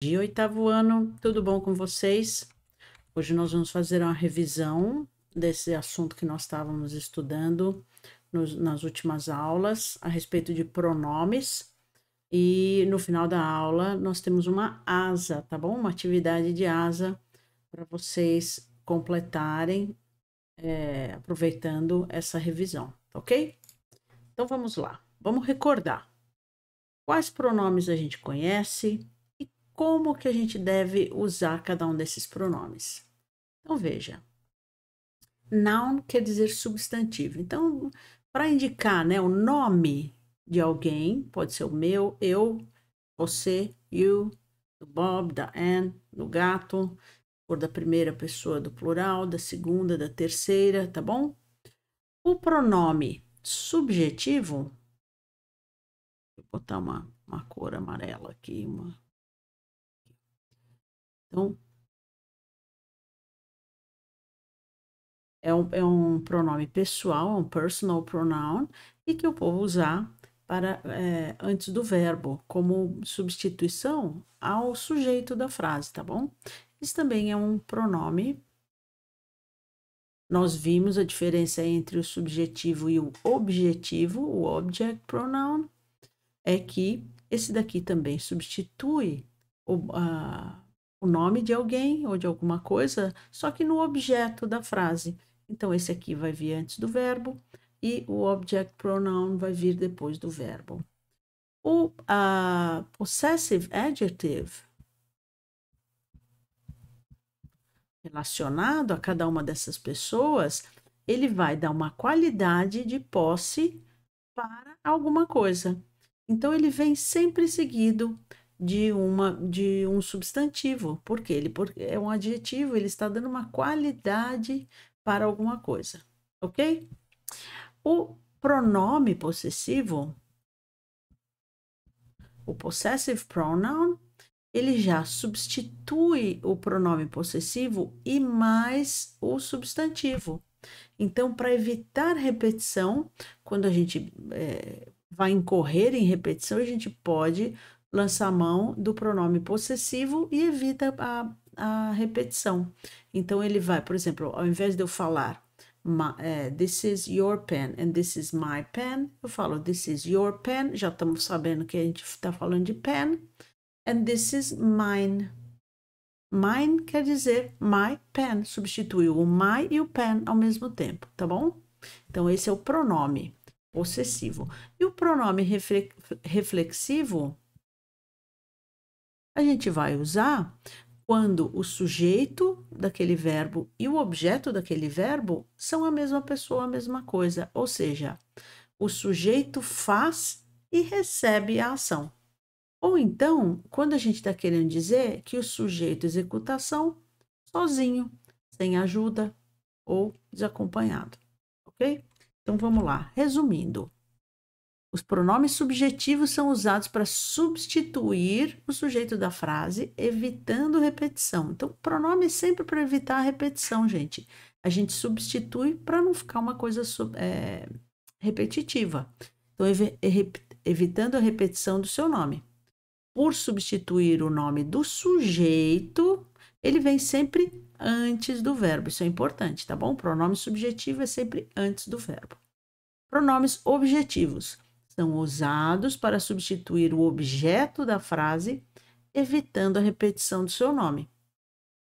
dia, oitavo ano, tudo bom com vocês? Hoje nós vamos fazer uma revisão desse assunto que nós estávamos estudando nos, nas últimas aulas, a respeito de pronomes. E no final da aula nós temos uma asa, tá bom? Uma atividade de asa para vocês completarem, é, aproveitando essa revisão, tá ok? Então vamos lá, vamos recordar. Quais pronomes a gente conhece? como que a gente deve usar cada um desses pronomes. Então veja, noun quer dizer substantivo. Então, para indicar, né, o nome de alguém, pode ser o meu, eu, você, you, do Bob, da Anne, do gato, por da primeira pessoa do plural, da segunda, da terceira, tá bom? O pronome subjetivo, vou botar uma, uma cor amarela aqui, uma então, é um, é um pronome pessoal, é um personal pronoun, e que eu vou usar para é, antes do verbo, como substituição ao sujeito da frase, tá bom? Isso também é um pronome. Nós vimos a diferença entre o subjetivo e o objetivo, o object pronoun, é que esse daqui também substitui o, a, o nome de alguém ou de alguma coisa, só que no objeto da frase. Então, esse aqui vai vir antes do verbo e o object pronoun vai vir depois do verbo. O uh, possessive adjective relacionado a cada uma dessas pessoas, ele vai dar uma qualidade de posse para alguma coisa. Então, ele vem sempre seguido de, uma, de um substantivo. Por quê? Ele porque é um adjetivo, ele está dando uma qualidade para alguma coisa, ok? O pronome possessivo, o possessive pronoun, ele já substitui o pronome possessivo e mais o substantivo. Então, para evitar repetição, quando a gente é, vai incorrer em repetição, a gente pode lança a mão do pronome possessivo e evita a, a repetição. Então, ele vai, por exemplo, ao invés de eu falar é, this is your pen and this is my pen. Eu falo this is your pen. Já estamos sabendo que a gente está falando de pen. And this is mine. Mine quer dizer my pen. Substituiu o my e o pen ao mesmo tempo, tá bom? Então, esse é o pronome possessivo. E o pronome reflexivo a gente vai usar quando o sujeito daquele verbo e o objeto daquele verbo são a mesma pessoa, a mesma coisa. Ou seja, o sujeito faz e recebe a ação. Ou então, quando a gente está querendo dizer que o sujeito executa a ação sozinho, sem ajuda ou desacompanhado, ok? Então vamos lá, resumindo. Os pronomes subjetivos são usados para substituir o sujeito da frase, evitando repetição. Então, pronome é sempre para evitar a repetição, gente. A gente substitui para não ficar uma coisa é, repetitiva. Então, ev é, evitando a repetição do seu nome. Por substituir o nome do sujeito, ele vem sempre antes do verbo. Isso é importante, tá bom? pronome subjetivo é sempre antes do verbo. Pronomes objetivos são usados para substituir o objeto da frase, evitando a repetição do seu nome.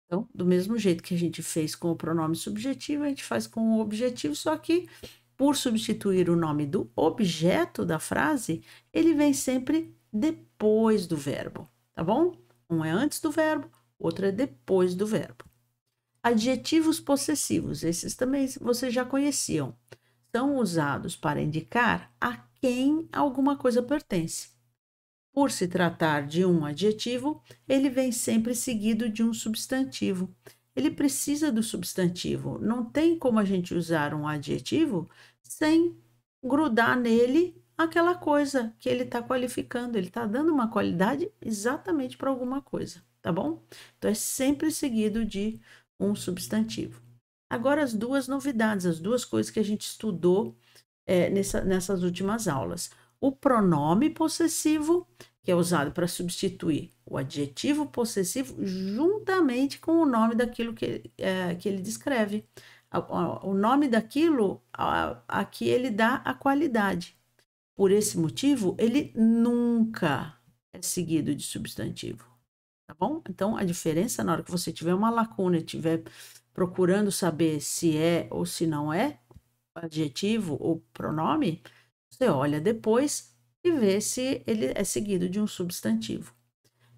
Então, do mesmo jeito que a gente fez com o pronome subjetivo, a gente faz com o objetivo, só que por substituir o nome do objeto da frase, ele vem sempre depois do verbo, tá bom? Um é antes do verbo, outro é depois do verbo. Adjetivos possessivos, esses também vocês já conheciam, são usados para indicar a quem alguma coisa pertence. Por se tratar de um adjetivo, ele vem sempre seguido de um substantivo. Ele precisa do substantivo. Não tem como a gente usar um adjetivo sem grudar nele aquela coisa que ele está qualificando. Ele está dando uma qualidade exatamente para alguma coisa, tá bom? Então é sempre seguido de um substantivo. Agora, as duas novidades, as duas coisas que a gente estudou é, nessa, nessas últimas aulas. O pronome possessivo, que é usado para substituir o adjetivo possessivo, juntamente com o nome daquilo que, é, que ele descreve. O nome daquilo a, a que ele dá a qualidade. Por esse motivo, ele nunca é seguido de substantivo. Tá bom? Então, a diferença na hora que você tiver uma lacuna e estiver procurando saber se é ou se não é, adjetivo ou pronome, você olha depois e vê se ele é seguido de um substantivo.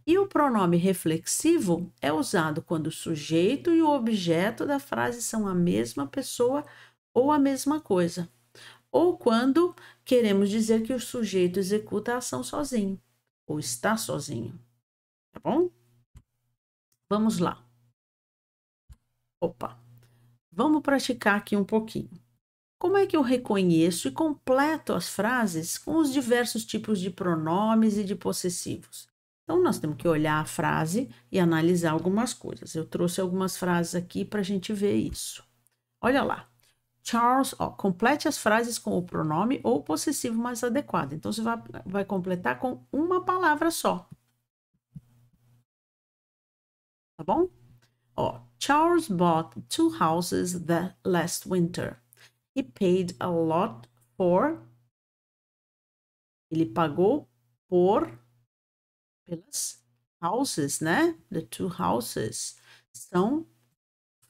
E o pronome reflexivo é usado quando o sujeito e o objeto da frase são a mesma pessoa ou a mesma coisa, ou quando queremos dizer que o sujeito executa a ação sozinho ou está sozinho. Tá bom? Vamos lá. Opa. Vamos praticar aqui um pouquinho. Como é que eu reconheço e completo as frases com os diversos tipos de pronomes e de possessivos? Então, nós temos que olhar a frase e analisar algumas coisas. Eu trouxe algumas frases aqui para a gente ver isso. Olha lá. Charles, ó, complete as frases com o pronome ou possessivo mais adequado. Então, você vai, vai completar com uma palavra só. Tá bom? Ó, Charles bought two houses the last winter. He paid a lot for. Ele pagou por pelas houses, né? The two houses são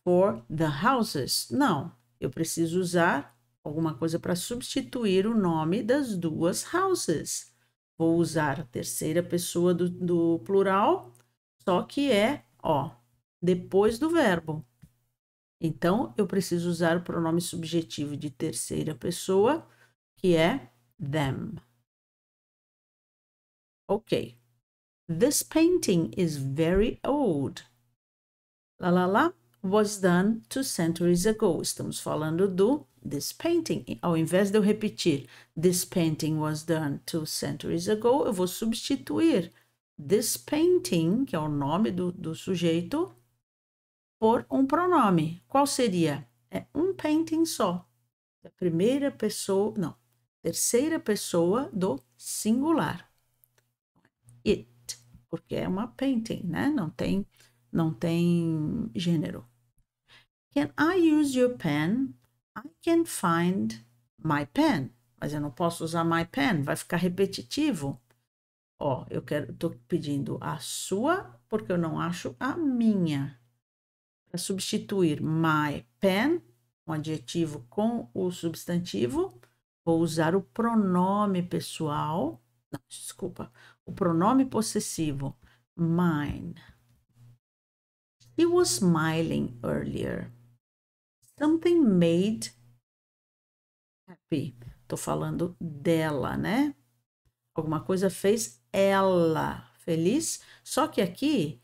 for the houses. Não, eu preciso usar alguma coisa para substituir o nome das duas houses. Vou usar a terceira pessoa do, do plural, só que é, ó, depois do verbo. Então, eu preciso usar o pronome subjetivo de terceira pessoa, que é them. Ok. This painting is very old. Lá, lá, lá. Was done two centuries ago. Estamos falando do this painting. Ao invés de eu repetir this painting was done two centuries ago, eu vou substituir this painting, que é o nome do, do sujeito, por um pronome. Qual seria? É um painting só. A primeira pessoa, não, terceira pessoa do singular. It, porque é uma painting, né? Não tem, não tem gênero. Can I use your pen? I can find my pen. Mas eu não posso usar my pen, vai ficar repetitivo. Ó, eu quero, tô pedindo a sua porque eu não acho a minha para substituir my pen, um adjetivo com o substantivo, vou usar o pronome pessoal, não, desculpa, o pronome possessivo, mine. He was smiling earlier. Something made happy. Tô falando dela, né? Alguma coisa fez ela feliz. Só que aqui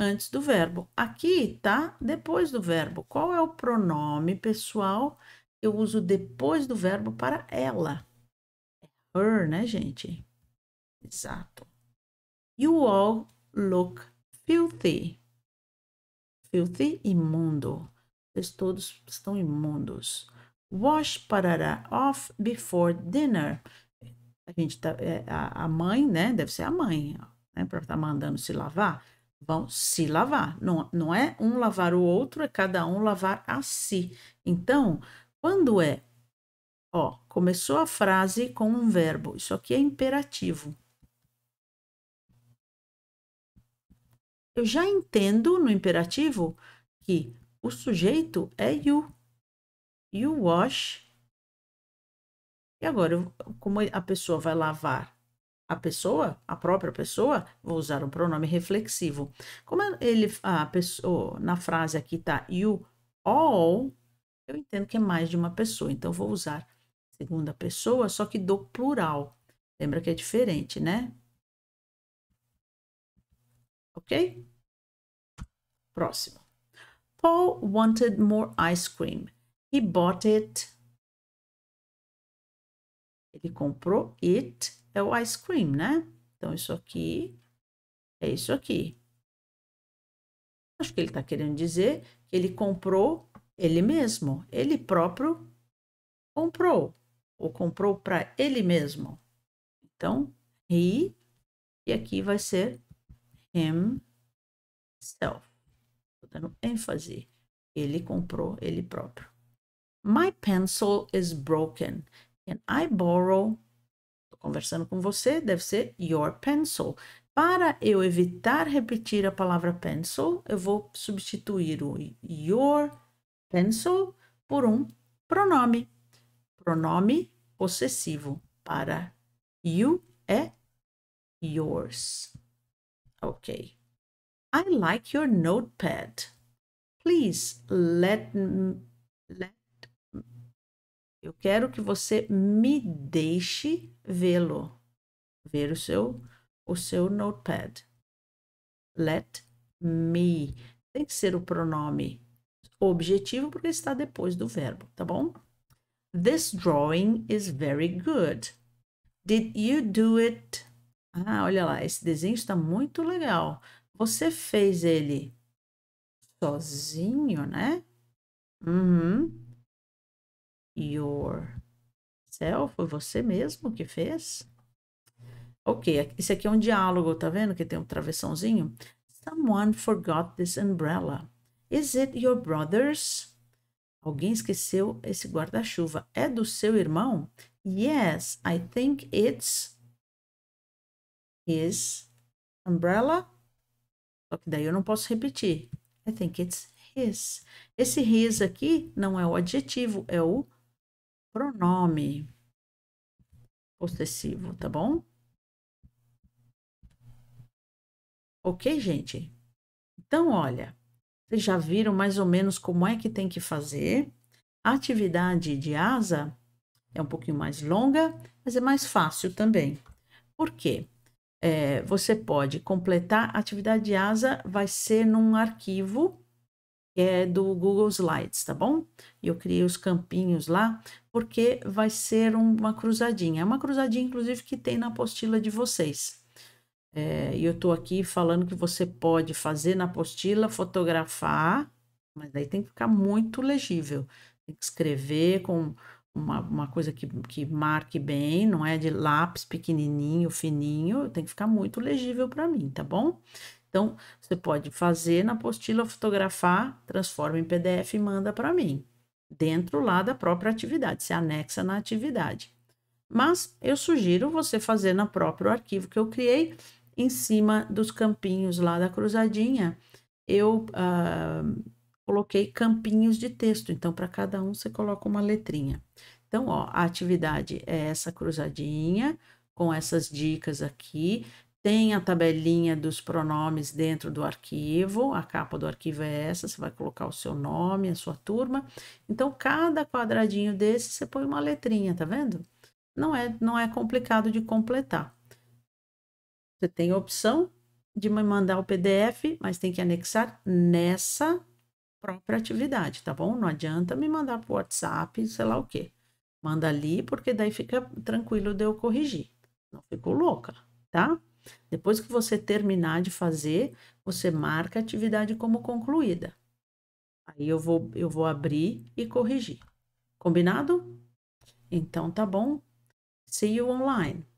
antes do verbo. Aqui tá depois do verbo. Qual é o pronome pessoal que eu uso depois do verbo para ela? É her, né, gente? Exato. You all look filthy. Filthy, imundo. Vocês todos estão imundos. Wash parará off before dinner. A gente tá, é, a mãe, né? Deve ser a mãe, né? Para estar tá mandando se lavar vão se lavar. Não, não é um lavar o outro, é cada um lavar a si. Então, quando é, ó, começou a frase com um verbo, isso aqui é imperativo. Eu já entendo no imperativo que o sujeito é you. You wash. E agora, como a pessoa vai lavar a pessoa, a própria pessoa, vou usar um pronome reflexivo. Como ele, a pessoa, na frase aqui tá you all, eu entendo que é mais de uma pessoa, então vou usar segunda pessoa, só que do plural. Lembra que é diferente, né? Ok? Próximo. Paul wanted more ice cream. He bought it. Ele comprou it é o ice cream, né? Então, isso aqui é isso aqui. Acho que ele está querendo dizer que ele comprou ele mesmo, ele próprio comprou, ou comprou para ele mesmo. Então, he, e aqui vai ser himself. Estou dando ênfase. Ele comprou ele próprio. My pencil is broken. Can I borrow conversando com você, deve ser your pencil. Para eu evitar repetir a palavra pencil, eu vou substituir o your pencil por um pronome. Pronome possessivo. Para you é yours. Ok. I like your notepad. Please let, let eu quero que você me deixe vê-lo, ver o seu, o seu notepad. Let me. Tem que ser o pronome objetivo porque está depois do verbo, tá bom? This drawing is very good. Did you do it? Ah, olha lá, esse desenho está muito legal. Você fez ele sozinho, né? Uhum yourself? Foi você mesmo que fez? Ok, isso aqui é um diálogo, tá vendo que tem um travessãozinho? Someone forgot this umbrella. Is it your brother's? Alguém esqueceu esse guarda-chuva. É do seu irmão? Yes, I think it's his umbrella. Só que daí eu não posso repetir. I think it's his. Esse his aqui não é o adjetivo, é o pronome possessivo, tá bom? Ok, gente? Então, olha, vocês já viram mais ou menos como é que tem que fazer. A atividade de asa é um pouquinho mais longa, mas é mais fácil também. Por quê? É, você pode completar, a atividade de asa vai ser num arquivo que é do Google Slides, tá bom? eu criei os campinhos lá, porque vai ser uma cruzadinha. É uma cruzadinha, inclusive, que tem na apostila de vocês. É, e é, eu estou aqui falando que você pode fazer na apostila, fotografar, mas daí tem que ficar muito legível. Tem que escrever com uma, uma coisa que, que marque bem, não é de lápis pequenininho, fininho, tem que ficar muito legível para mim, tá bom? Então, você pode fazer na apostila, fotografar, transforma em PDF e manda para mim, dentro lá da própria atividade, se anexa na atividade. Mas eu sugiro você fazer no próprio arquivo que eu criei, em cima dos campinhos lá da cruzadinha, eu ah, coloquei campinhos de texto. Então, para cada um, você coloca uma letrinha. Então, ó, a atividade é essa cruzadinha, com essas dicas aqui. Tem a tabelinha dos pronomes dentro do arquivo, a capa do arquivo é essa, você vai colocar o seu nome, a sua turma. Então, cada quadradinho desse você põe uma letrinha, tá vendo? Não é, não é complicado de completar. Você tem a opção de me mandar o PDF, mas tem que anexar nessa própria atividade, tá bom? Não adianta me mandar por WhatsApp, sei lá o quê. Manda ali, porque daí fica tranquilo de eu corrigir. Não fico louca, tá? Depois que você terminar de fazer, você marca a atividade como concluída. Aí eu vou, eu vou abrir e corrigir. Combinado? Então tá bom. See you online.